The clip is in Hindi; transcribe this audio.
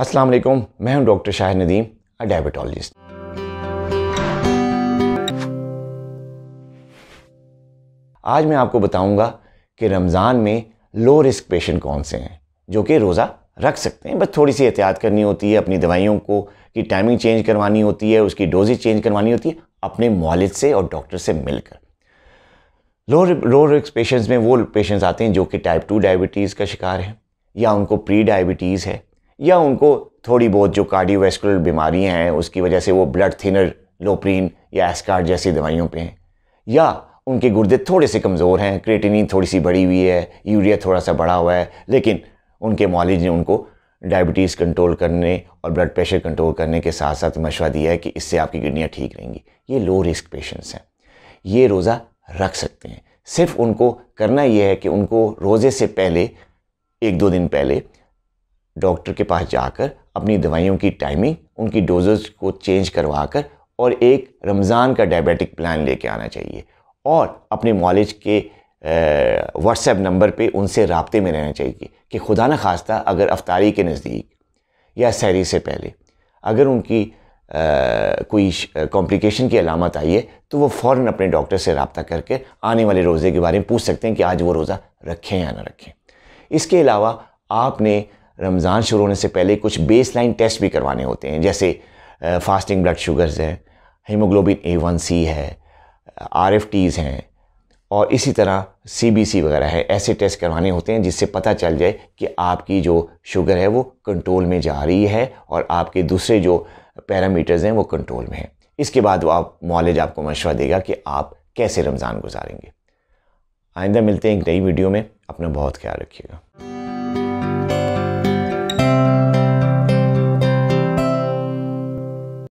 अस्सलाम वालेकुम मैं हूं doctor Shahid Nadeem a diabetologist आज मैं आपको बताऊंगा कि रमज़ान में लो रिस्क पेशेंट कौन से हैं जो कि रोज़ा रख सकते हैं बस थोड़ी सी एहतियात करनी होती है अपनी दवाइयों को की टाइमिंग चेंज करवानी होती है उसकी डोजेज चेंज करवानी होती है अपने मॉलिज से और डॉक्टर से मिलकर लो लो रिस्क पेशेंट्स में वो पेशेंट्स आते हैं जो कि टाइप टू डायबिटीज़ का शिकार हैं या उनको प्री डायबिटीज़ है या उनको थोड़ी बहुत जो कार्डियोवेस्कुलर बीमारियां हैं उसकी वजह से वो ब्लड थिनर लोप्रीन या एस्कार जैसी दवाइयों पे हैं या उनके गुर्दे थोड़े से कमज़ोर हैं क्रेटिनिन थोड़ी सी बढ़ी हुई है यूरिया थोड़ा सा बढ़ा हुआ है लेकिन उनके मॉलिज ने उनको डायबिटीज़ कंट्रोल करने और ब्लड प्रेशर कंट्रोल करने के साथ साथ मशवरा दिया है कि इससे आपकी किडनियाँ ठीक रहेंगी ये लो रिस्क पेशेंट्स हैं ये रोज़ा रख सकते हैं सिर्फ उनको करना यह है कि उनको रोज़े से पहले एक दो दिन पहले डॉक्टर के पास जाकर अपनी दवाइयों की टाइमिंग उनकी डोजेज को चेंज करवा कर और एक रमज़ान का डायबिटिक प्लान लेके आना चाहिए और अपने मॉलेज के व्हाट्सएप नंबर पे उनसे रबते में रहना चाहिए कि खुदा न खास्ता अगर अफ्तारी के नज़दीक या सैरी से पहले अगर उनकी आ, कोई कॉम्प्लिकेशन की अलामत आई है तो वो फ़ौर अपने डॉक्टर से रबता करके आने वाले रोज़े के बारे में पूछ सकते हैं कि आज वो रोज़ा रखें या ना रखें इसके अलावा आपने रमज़ान शुरू होने से पहले कुछ बेस लाइन टेस्ट भी करवाने होते हैं जैसे फास्टिंग ब्लड शुगर्स है हीमोग्लोबिन ए वन सी है आर एफ टीज़ हैं और इसी तरह सी बी सी वगैरह है ऐसे टेस्ट करवाने होते हैं जिससे पता चल जाए कि आपकी जो शुगर है वो कंट्रोल में जा रही है और आपके दूसरे जो पैरामीटर्स हैं वो कंट्रोल में हैं इसके बाद वो आप मॉलेज आपको मशवरा देगा कि आप कैसे रमज़ान गुजारेंगे आइंदा मिलते हैं एक नई वीडियो में अपना बहुत ख्याल रखिएगा